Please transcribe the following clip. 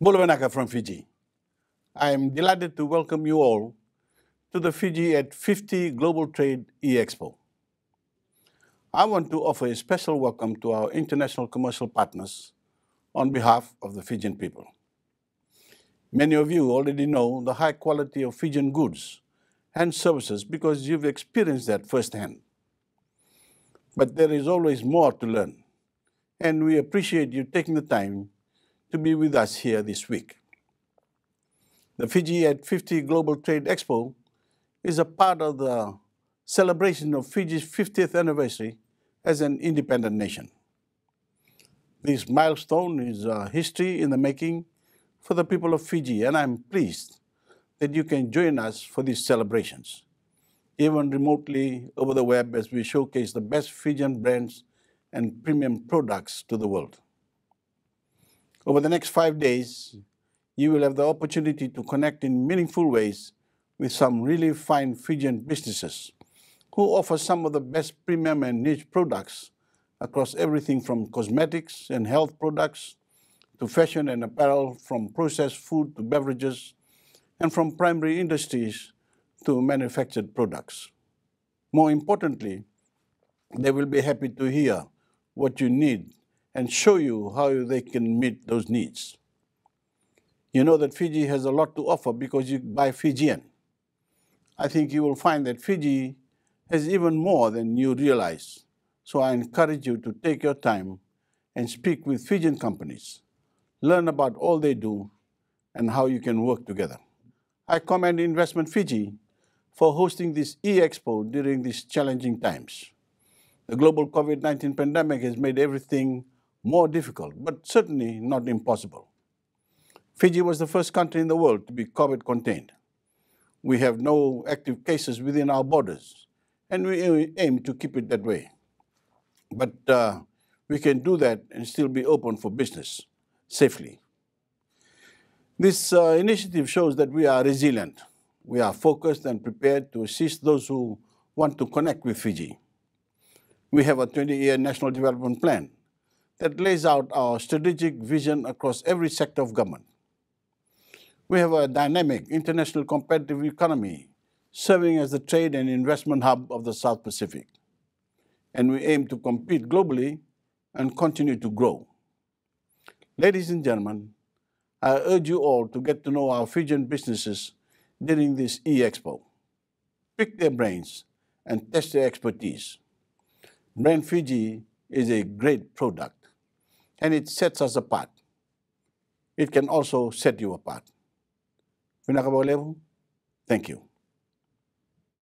Bulwanaka from Fiji. I am delighted to welcome you all to the Fiji at 50 Global Trade eExpo. I want to offer a special welcome to our international commercial partners on behalf of the Fijian people. Many of you already know the high quality of Fijian goods and services because you've experienced that firsthand. But there is always more to learn, and we appreciate you taking the time to be with us here this week. The Fiji at 50 Global Trade Expo is a part of the celebration of Fiji's 50th anniversary as an independent nation. This milestone is a uh, history in the making for the people of Fiji, and I'm pleased that you can join us for these celebrations, even remotely over the web as we showcase the best Fijian brands and premium products to the world. Over the next five days, you will have the opportunity to connect in meaningful ways with some really fine Fijian businesses who offer some of the best premium and niche products across everything from cosmetics and health products to fashion and apparel, from processed food to beverages, and from primary industries to manufactured products. More importantly, they will be happy to hear what you need and show you how they can meet those needs. You know that Fiji has a lot to offer because you buy Fijian. I think you will find that Fiji has even more than you realize. So I encourage you to take your time and speak with Fijian companies. Learn about all they do and how you can work together. I commend Investment Fiji for hosting this e-expo during these challenging times. The global COVID-19 pandemic has made everything more difficult, but certainly not impossible. Fiji was the first country in the world to be COVID contained. We have no active cases within our borders, and we aim to keep it that way. But uh, we can do that and still be open for business safely. This uh, initiative shows that we are resilient. We are focused and prepared to assist those who want to connect with Fiji. We have a 20-year national development plan that lays out our strategic vision across every sector of government. We have a dynamic international competitive economy serving as the trade and investment hub of the South Pacific. And we aim to compete globally and continue to grow. Ladies and gentlemen, I urge you all to get to know our Fijian businesses during this e-expo. Pick their brains and test their expertise. Brand Fiji is a great product and it sets us apart. It can also set you apart. Thank you.